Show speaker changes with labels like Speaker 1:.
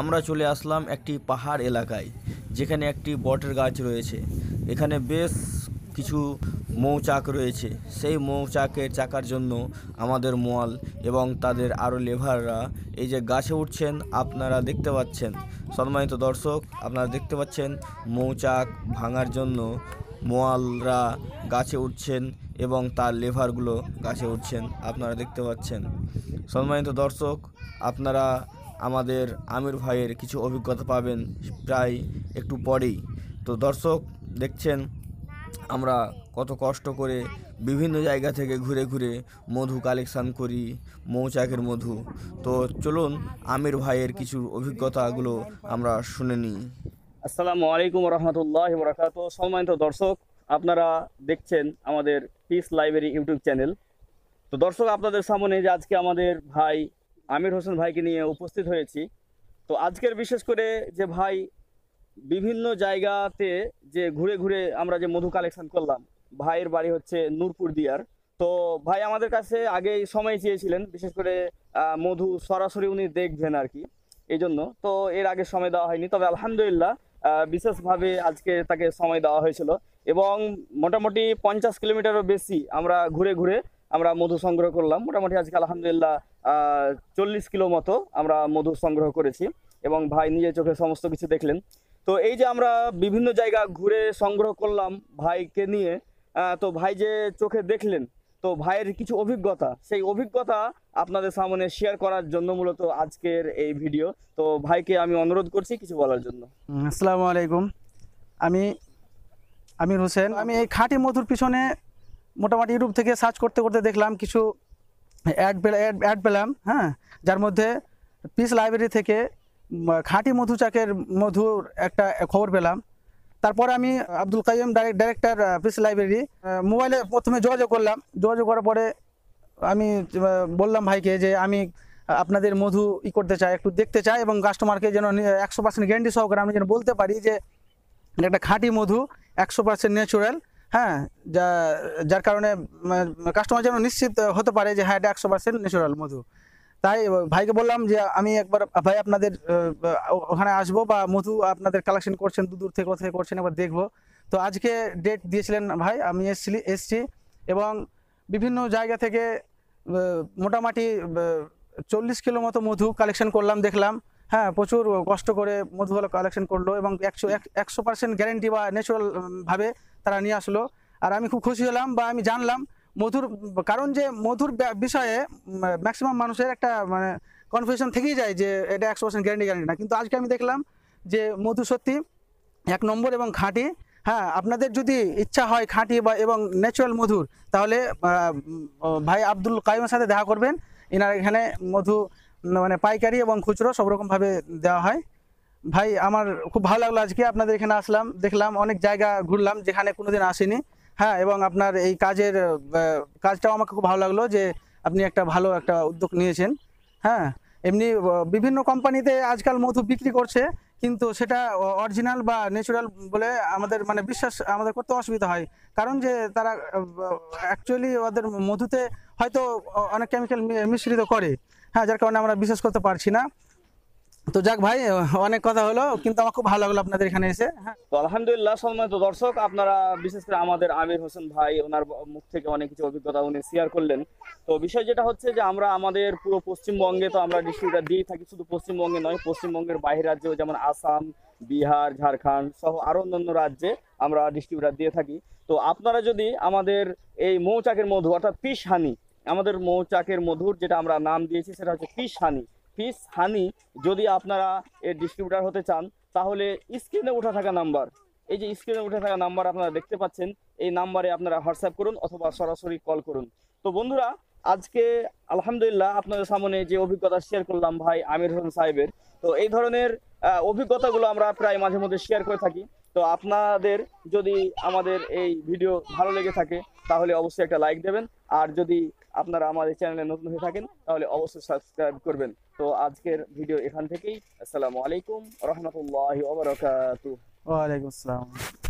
Speaker 1: আমরা চলে আসলাম একটি পাহাড় এলাকায় যেখানে একটি বটের গাছ রয়েছে এখানে বেশ কিছু মৌচাক রয়েছে সেই মৌচাকের চাকার জন্য আমাদের মোয়াল এবং তাদের আরও লেভাররা এই যে গাছে উঠছেন আপনারা দেখতে পাচ্ছেন সম্মানিত দর্শক আপনারা দেখতে পাচ্ছেন মৌচাক ভাঙার জন্য মোয়ালরা গাছে উঠছেন এবং তার লেভারগুলো গাছে উঠছেন আপনারা দেখতে পাচ্ছেন সম্মানিত দর্শক আপনারা আমাদের আমির ভাইয়ের কিছু অভিজ্ঞতা পাবেন প্রায় একটু পরেই তো দর্শক দেখছেন আমরা কত কষ্ট করে বিভিন্ন জায়গা থেকে ঘুরে ঘুরে মধু কালেকশান করি মৌচাকের মধু তো চলুন আমির ভাইয়ের কিছু অভিজ্ঞতাগুলো আমরা শুনে নিই আসসালামু আলাইকুম রহমতুল্লাহ বরাকাত সম্মানিত দর্শক আপনারা দেখছেন আমাদের পিস লাইব্রেরি ইউটিউব চ্যানেল তো দর্শক আপনাদের সামনে যে আজকে আমাদের ভাই আমির হোসেন ভাইকে নিয়ে উপস্থিত হয়েছি তো আজকের বিশেষ করে যে ভাই বিভিন্ন জায়গাতে যে ঘুরে ঘুরে আমরা যে মধু কালেকশন করলাম ভাইয়ের বাড়ি হচ্ছে নূরপুর দিয়ার তো ভাই আমাদের কাছে আগে সময় চেয়েছিলেন বিশেষ করে মধু সরাসরি উনি দেখবেন আর কি এই জন্য তো এর আগে সময় দেওয়া হয়নি তবে আলহামদুলিল্লাহ বিশেষভাবে আজকে তাকে সময় দেওয়া হয়েছিল এবং মোটামুটি পঞ্চাশ কিলোমিটারও বেশি আমরা ঘুরে ঘুরে আমরা মধু সংগ্রহ করলাম মোটামুটি আজকে আলহামদুলিল্লাহ চল্লিশ কিলো মতো আমরা মধু সংগ্রহ করেছি এবং ভাই নিজে চোখে সমস্ত কিছু দেখলেন তো এই যে আমরা বিভিন্ন জায়গা ঘুরে সংগ্রহ করলাম ভাইকে নিয়ে তো ভাই যে চোখে দেখলেন তো ভাইয়ের কিছু অভিজ্ঞতা সেই অভিজ্ঞতা আপনাদের সামনে শেয়ার করার জন্য মূলত আজকের এই ভিডিও তো ভাইকে আমি অনুরোধ করছি কিছু বলার জন্য
Speaker 2: আসসালামু আলাইকুম আমি আমির হোসেন আমি এই খাঁটি মধুর পিছনে মোটামুটি ইউটিউব থেকে সার্চ করতে করতে দেখলাম কিছু অ্যাড অ্যাড পেলাম হ্যাঁ যার মধ্যে পিস লাইব্রেরি থেকে খাঁটি মধু চাকের মধুর একটা খবর পেলাম তারপরে আমি Abdul Kaim direct director peace library মোবাইলে প্রথমে যোগাযোগ করলাম যোগাযোগ করার পরে আমি বললাম ভাইকে যে আমি আপনাদের মধু ই করতে চাই একটু দেখতে চাই এবং কাস্টমারকে যেন একশো পার্সেন্ট গ্যারেন্টি সহকারে আমি যেন বলতে পারি যে একটা খাঁটি মধু একশো পার্সেন্ট ন্যাচুরাল হ্যাঁ যা যার কারণে কাস্টমার মানে, যেন নিশ্চিত হতে পারে যে হ্যাঁ এটা একশো পার্সেন্ট ন্যাচুরাল মধু তাই ভাইকে বললাম যে আমি একবার ভাই আপনাদের ওখানে আসবো বা মধু আপনাদের কালেকশন করছেন দু দূর থেকে কোথায় করছেন এবার দেখবো তো আজকে ডেট দিয়েছিলেন ভাই আমি এসছি এসছি এবং বিভিন্ন জায়গা থেকে মোটামুটি চল্লিশ কিলো মতো মধু কালেকশন করলাম দেখলাম হ্যাঁ প্রচুর কষ্ট করে মধুগুলো কালেকশন করলো এবং একশো একশো পার্সেন্ট গ্যারেন্টি বা ন্যাচুরালভাবে তারা নিয়ে আসলো আর আমি খুব খুশি হলাম বা আমি জানলাম মধুর কারণ যে মধুর বিষয়ে ম্যাক্সিমাম মানুষের একটা মানে কনফিউশন থেকেই যায় যে এটা একশো পার্সেন্ট গ্যারান্টি গ্যারান্টি না কিন্তু আজকে আমি দেখলাম যে মধু সত্যি এক নম্বর এবং খাঁটি হ্যাঁ আপনাদের যদি ইচ্ছা হয় খাঁটি বা এবং ন্যাচুরাল মধুর তাহলে ভাই আব্দুল কাইমের সাথে দেখা করবেন এনার এখানে মধু মানে পাইকারি এবং খুচরো সব রকমভাবে দেওয়া হয় ভাই আমার খুব ভালো লাগলো আজকে আপনাদের এখানে আসলাম দেখলাম অনেক জায়গা ঘুরলাম যেখানে কোনোদিন আসিনি হ্যাঁ এবং আপনার এই কাজের কাজটাও আমাকে খুব ভালো লাগলো যে আপনি একটা ভালো একটা উদ্যোগ নিয়েছেন হ্যাঁ এমনি বিভিন্ন কোম্পানিতে আজকাল মধু বিক্রি করছে কিন্তু সেটা অরিজিনাল বা ন্যাচুরাল বলে আমাদের মানে বিশ্বাস আমাদের করতে অসুবিধা হয় কারণ যে তারা অ্যাকচুয়ালি ওদের মধুতে হয়তো অনেক কেমিক্যাল মিশ্রিত করে হ্যাঁ যার কারণে আমরা বিশ্বাস করতে পারছি না তো যাক ভাই অনেক কথা হলো কিন্তু আমার খুব
Speaker 1: ভালো লাগলো আপনাদের এখানে এসে হ্যাঁ। তো আলহামদুলিল্লাহ সম্মানিত দর্শক আপনারা বিশেষ করে আমাদের আমির হোসেন ভাই ওনার মুখ থেকে অনেক কিছু অভিজ্ঞতা উনি শেয়ার করলেন তো বিষয় যেটা হচ্ছে যে আমরা আমাদের পুরো পশ্চিমবঙ্গে তো আমরা ডিস্ট্রিবিউটার দিয়ে থাকি শুধু পশ্চিমবঙ্গে নয় পশ্চিমবঙ্গের বাইরের রাজ্যেও যেমন আসাম বিহার ঝাড়খণ্ড সহ আরও অন্যান্য রাজ্যে আমরা ডিস্ট্রিবিউটার দিয়ে থাকি তো আপনারা যদি আমাদের এই মৌচাকের মধু অর্থাৎ পিস হানি আমাদের মৌচাকের মধুর যেটা আমরা নাম দিয়েছি সেটা হচ্ছে পিস হানি ফিস হানি যদি আপনারা এর ডিস্ট্রিবিউটার হতে চান তাহলে স্ক্রিনে উঠা থাকা নাম্বার এই যে স্ক্রিনে উঠে থাকা নাম্বার আপনারা দেখতে পাচ্ছেন এই নাম্বারে আপনারা হোয়াটসঅ্যাপ করুন অথবা সরাসরি কল করুন তো বন্ধুরা আজকে আলহামদুলিল্লাহ আপনাদের সামনে যে অভিজ্ঞতা শেয়ার করলাম ভাই আমির হোসেন সাহেবের তো এই ধরনের অভিজ্ঞতাগুলো আমরা প্রায় মাঝে মধ্যে শেয়ার করে থাকি তো আপনাদের যদি আমাদের এই ভিডিও ভালো লেগে থাকে তাহলে অবশ্যই একটা লাইক দেবেন আর যদি আপনারা আমার এই চ্যানেলে নতুন হয়ে থাকেন তাহলে অবশ্যই সাবস্ক্রাইব করবেন তো আজকের ভিডিও এখান থেকেই আসসালামু আলাইকুম রহমতুল্লাহ ওয়ালাইকুম আসসালাম